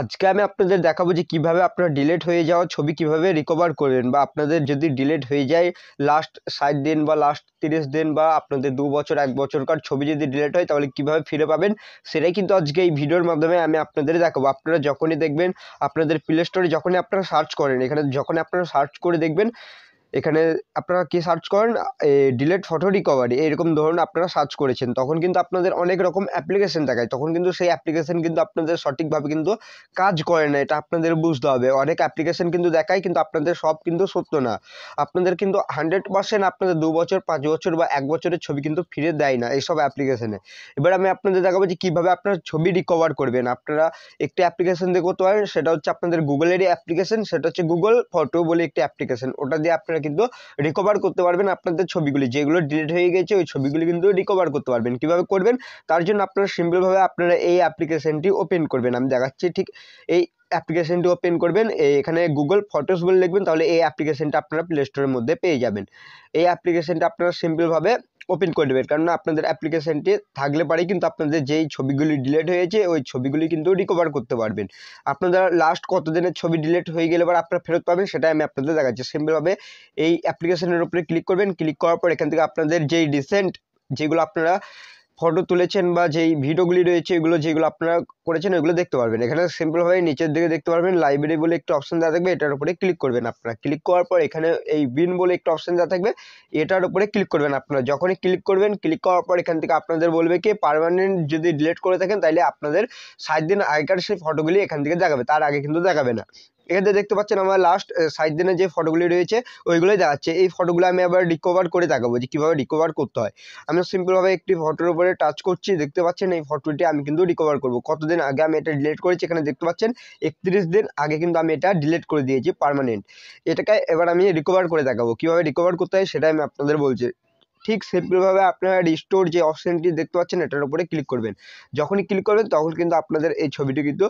আজকে আমি আপনাদের দেখাবো যে কিভাবে আপনার ডিলেট হয়ে যাওয়া ছবি কিভাবে রিকভার করবেন বা আপনাদের যদি ডিলেট হয়ে যায় লাস্ট ষাট দিন বা লাস্ট তিরিশ দিন বা আপনাদের দু বছর এক বছরকার ছবি যদি ডিলেট হয় তাহলে কিভাবে ফিরে পাবেন সেটাই কিন্তু আজকে এই ভিডিওর মাধ্যমে আমি আপনাদের দেখাবো আপনারা যখনই দেখবেন আপনাদের প্লে স্টোরে যখনই আপনারা সার্চ করেন এখানে যখন আপনারা সার্চ করে দেখবেন এখানে আপনারা কি সার্চ করেন ডিলেট ফটো রিকভারি এরকম ধরুন আপনারা সার্চ করেছেন তখন কিন্তু আপনাদের অনেক রকম অ্যাপ্লিকেশন দেখায় তখন কিন্তু সেই অ্যাপ্লিকেশন কিন্তু আপনাদের সঠিকভাবে কিন্তু কাজ করে না এটা আপনাদের বুঝতে হবে অনেক অ্যাপ্লিকেশন কিন্তু দেখায় কিন্তু আপনাদের সব কিন্তু সত্য না আপনাদের কিন্তু হান্ড্রেড পার্সেন্ট আপনাদের দু বছর পাঁচ বছর বা এক বছরের ছবি কিন্তু ফিরে দেয় না এইসব অ্যাপ্লিকেশনে এবার আমি আপনাদের দেখাবো যে কীভাবে আপনারা ছবি রিকভার করবেন আপনারা একটি অ্যাপ্লিকেশন দিয়ে করতে পারেন সেটা হচ্ছে আপনাদের গুগলেরই অ্যাপ্লিকেশন সেটা হচ্ছে গুগল ফটো বলে একটি অ্যাপ্লিকেশন ওটা দিয়ে আপনারা কিন্তু রিকভার করতে পারবেন আপনাদের ছবিগুলি যেগুলো ডিলিট হয়ে গেছে ওই ছবিগুলি কিন্তু রিকভার করতে পারবেন কিভাবে করবেন তার জন্য আপনারা সিম্পলভাবে আপনারা এই অ্যাপ্লিকেশানটি ওপেন করবেন আমি দেখাচ্ছি ঠিক এই অ্যাপ্লিকেশানটি ওপেন করবেন এখানে গুগল ফটোস বলে লিখবেন তাহলে এই অ্যাপ্লিকেশানটা আপনারা প্লে স্টোরের মধ্যে পেয়ে যাবেন এই অ্যাপ্লিকেশানটা আপনারা সিম্পলভাবে ওপেন করে দেবেন কারণ আপনাদের অ্যাপ্লিকেশানটি থাকলে পারে কিন্তু আপনাদের যেই ছবিগুলি ডিলেট হয়েছে ওই ছবিগুলি কিন্তু রিকভার করতে পারবেন আপনারা লাস্ট কতদিনের ছবি ডিলেট হয়ে গেলে বা আপনারা ফেরত পাবেন সেটা আমি আপনাদের দেখাচ্ছি সিম্পলভাবে এই অ্যাপ্লিকেশানের উপরে ক্লিক করবেন ক্লিক করার পর এখান থেকে আপনাদের যেই রিসেন্ট যেগুলো আপনারা ফটো তুলেছেন বা যেই ভিডিওগুলি রয়েছে এগুলো যেগুলো আপনারা করেছেন ওইগুলো দেখতে পারবেন এখানে সিম্পলভাবে নিচের দিকে দেখতে পারবেন লাইব্রেরি বলে একটা অপশন দেওয়া থাকবে এটার উপরে ক্লিক করবেন আপনারা ক্লিক করার পর এখানে এই বিন বলে একটা অপশন দেওয়া থাকবে এটার উপরে ক্লিক করবেন আপনারা যখনই ক্লিক করবেন ক্লিক করার পর এখান থেকে আপনাদের বলবে কি পারমানেন্ট যদি ডিলেট করে থাকেন তাহলে আপনাদের সাত দিন আগেকার সেই ফটোগুলি এখান থেকে দেখাবে তার আগে কিন্তু দেখাবে না এখানে দেখতে পাচ্ছেন আমার লাস্ট সাইড দিনের যে ফটোগুলি রয়েছে ওইগুলোই দেখাচ্ছে এই ফটোগুলো আমি আবার রিকভার করে দেখাবো যে কীভাবে রিকভার করতে হয় আমি সিম্পলভাবে একটি ফটোর উপরে টাচ করছি দেখতে পাচ্ছেন এই ফটোটি আমি কিন্তু রিকভার করব কতদিন আগে আমি এটা ডিলিট করেছি এখানে দেখতে পাচ্ছেন একত্রিশ দিন আগে কিন্তু আমি এটা ডিলিট করে দিয়েছি পারমানেন্ট এটাকে এবার আমি রিকভার করে দেখাবো কীভাবে রিকভার করতে হয় সেটা আমি আপনাদের বলছি ঠিক সেভাবে আপনারা রিস্টোর যে অপশানটি দেখতে পাচ্ছেন এটার উপরে ক্লিক করবেন যখনই ক্লিক করবেন তখন কিন্তু আপনাদের এই ছবিটি কিন্তু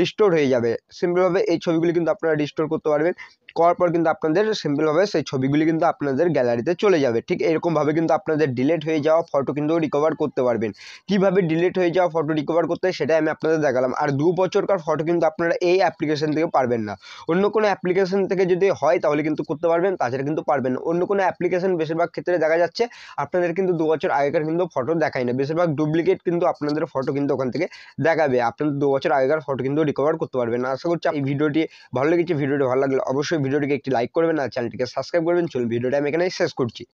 রিস্টোর হয়ে যাবে সিম্পলভাবে এই ছবিগুলি কিন্তু আপনারা রিস্টোর করতে পারবেন করার পর কিন্তু আপনাদের সিম্পলভাবে সেই ছবিগুলি কিন্তু আপনাদের গ্যালারিতে চলে যাবে ঠিক এরকমভাবে কিন্তু আপনাদের ডিলেট হয়ে যাওয়া ফটো কিন্তু রিকভার করতে পারবেন কিভাবে ডিলেট হয়ে যাওয়া ফটো রিকভার করতে সেটাই আমি আপনাদের দেখালাম আর দু বছরকার ফটো কিন্তু আপনারা এই অ্যাপ্লিকেশান থেকে পারবেন না অন্য কোনো অ্যাপ্লিকেশান থেকে যদি হয় তাহলে কিন্তু করতে পারবেন তাছাড়া কিন্তু পারবেন না অন্য কোনো অ্যাপ্লিকেশান বেশিরভাগ ক্ষেত্রে দেখা যাচ্ছে আপনাদের কিন্তু দু বছর আগেকার কিন্তু ফটো দেখায় না বেশিরভাগ ডুপ্লিকেট কিন্তু আপনাদের ফটো কিন্তু ওখান থেকে দেখাবে আপনাদের দু বছর আগেকার ফটো কিন্তু রিকভার করতে পারবেন আশা করছি এই ভিডিওটি ভালো লেগেছে ভিডিওটি ভালো লাগলে অবশ্যই ভিডিওটিকে একটি লাইক করবেন আর চ্যানেলটিকে সাবস্ক্রাইব করবেন চলুন ভিডিওটা আমি এখানেই শেষ করছি